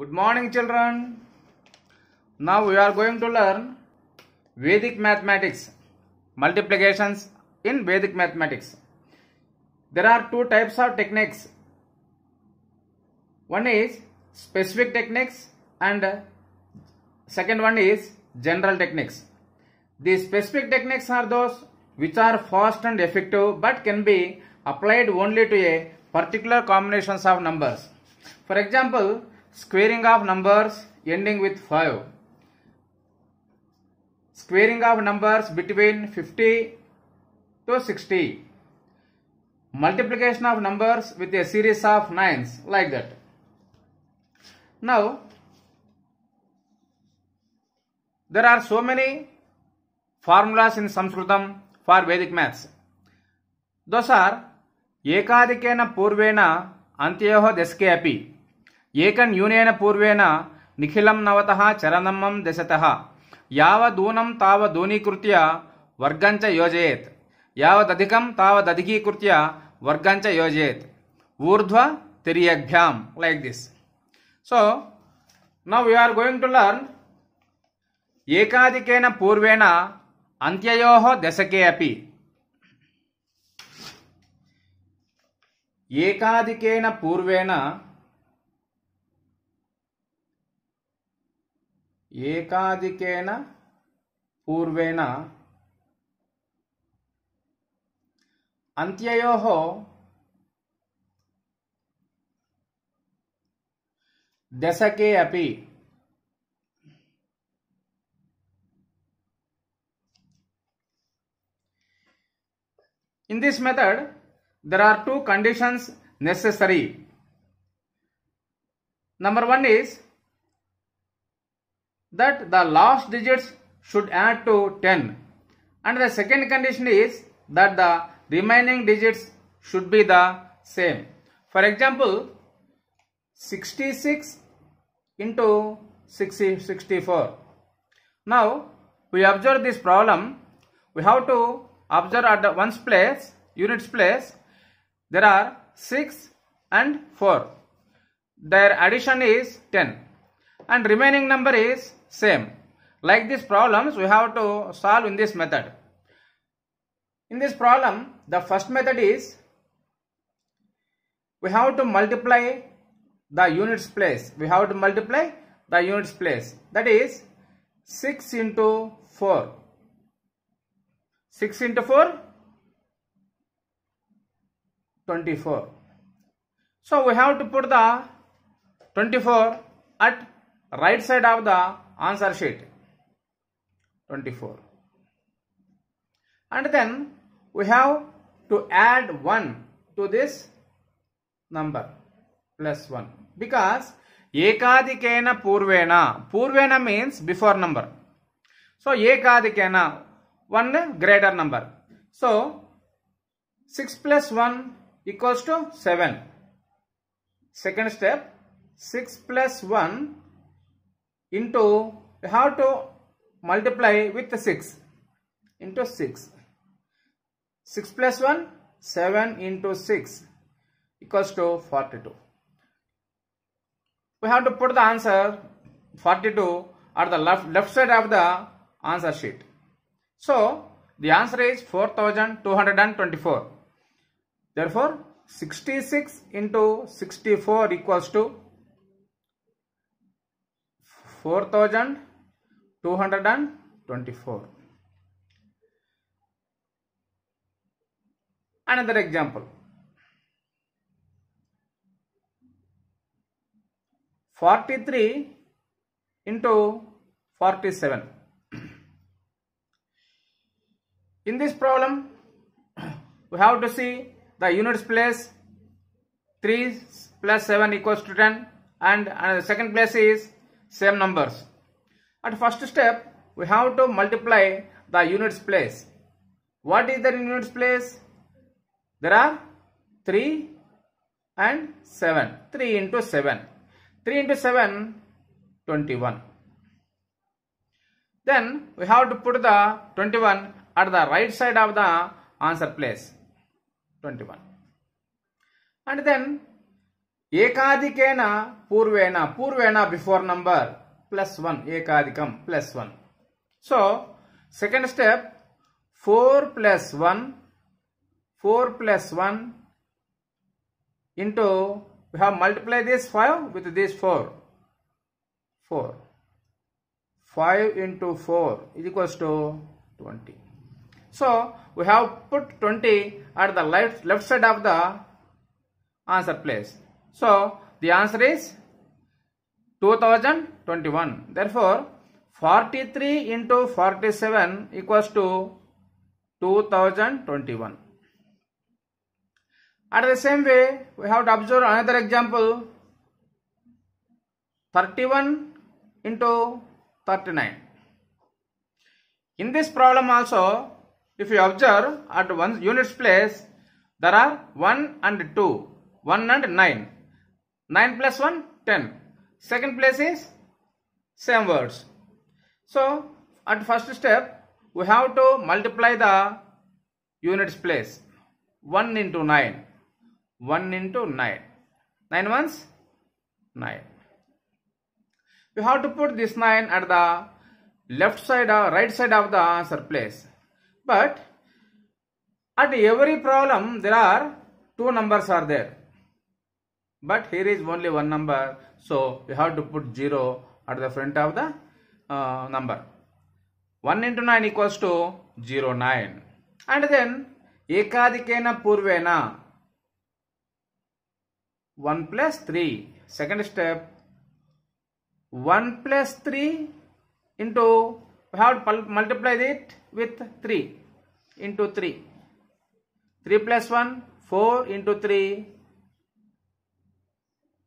Good morning children. Now we are going to learn Vedic mathematics, multiplications in Vedic mathematics. There are two types of techniques. One is specific techniques and second one is general techniques. The specific techniques are those which are fast and effective but can be applied only to a particular combinations of numbers. For example, Squaring of numbers ending with 5. Squaring of numbers between 50 to 60. Multiplication of numbers with a series of 9s like that. Now, there are so many formulas in Sanskritam for Vedic maths. Those are एकाधिकेन पूर्वेण अंत्यो दशके deskapi. ఏకన్ యూనేన పూర్వేణ నిఖిలం నవత చరణమ్మం దశత యావదూనం తావదూనీకృత్య వర్గంచ యోజయేత్ యావదధికం తావదధికీకృత్య వర్గంచ యోజయేత్ ఊర్ధ్వ తిరియభ్యాం like this so now you are going to learn ఏకాదికేన పూర్వేణ అంత్యయో దశకే అపి ఏకాదికేన పూర్వేణ In this method, there are two conditions necessary. Number one is that the last digits should add to 10 and the second condition is that the remaining digits should be the same. For example, 66 into 64. Now, we observe this problem. We have to observe at the ones place, units place, there are 6 and 4. Their addition is 10 and remaining number is same. Like these problems we have to solve in this method. In this problem the first method is we have to multiply the units place. We have to multiply the units place that is 6 into 4. 6 into 4 24. So we have to put the 24 at right side of the answer sheet 24 and then we have to add 1 to this number plus 1 because ekadikena purvena purvena means before number so ekadikena one greater number so 6 plus 1 equals to 7 second step 6 plus 1 into you have to multiply with 6 into 6 6 plus 1 7 into 6 equals to 42 we have to put the answer 42 at the left left side of the answer sheet so the answer is 4224 therefore 66 into 64 equals to 4224 another example 43 into 47 in this problem we have to see the units place 3 plus 7 equals to 10 and another uh, second place is same numbers. At first step, we have to multiply the units place. What is the units place? There are 3 and 7. 3 into 7. 3 into 7, 21. Then we have to put the 21 at the right side of the answer place. 21. And then ಏಕಾಧಿಕೇನ ಪೂರ್ವೇಣ ಪೂರ್ವೇಣ before number plus one ಏಕಾಧಿಕಂ plus one so one. So second step four plus one, four plus one into we have multiplied this 5 with this 4 4 5 into 4 is equals to 20 so we have put 20 at the left left side of the answer place so, the answer is 2021. Therefore, 43 into 47 equals to 2021. At the same way, we have to observe another example. 31 into 39. In this problem also, if you observe at one unit's place, there are 1 and 2, 1 and 9. 9 plus 1 10 second place is same words so at first step we have to multiply the units place 1 into 9 1 into 9 9 ones 9 We have to put this 9 at the left side or right side of the answer place but at every problem there are two numbers are there but here is only one number so we have to put 0 at the front of the uh, number 1 into 9 equals to 0 9 and then ekadikena purvena 1 plus 3 second step 1 plus 3 into we have to multiply it with 3 into 3 3 plus 1 4 into 3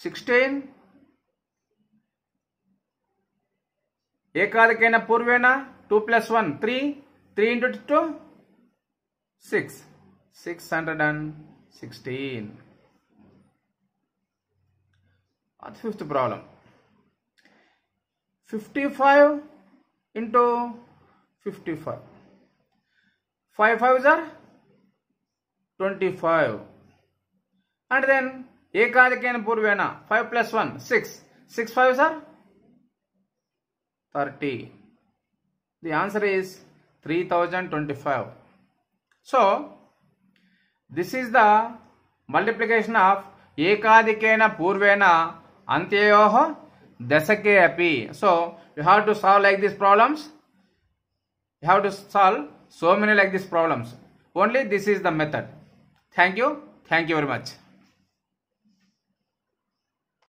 16 ಏಕಾದಕೇನ ಪೂರ್ವೇಣ two plus one three three into two six six hundred and sixteen ಅದು fifth problem fifty five into fifty five five five or twenty five and then ಏಕಾದಕೇನ ಪೂರ್ವೇಣ five plus one six six five sir thirty the answer is three thousand twenty five so this is the multiplication of ಏಕಾದಿಕೇನ ಪೂರ್ವೇನ ಅಂತ್ಯೋ ದಶಕೆ ಅಪಿ so you have to solve like this problems you have to solve so many like these problems only this is the method thank you thank you very much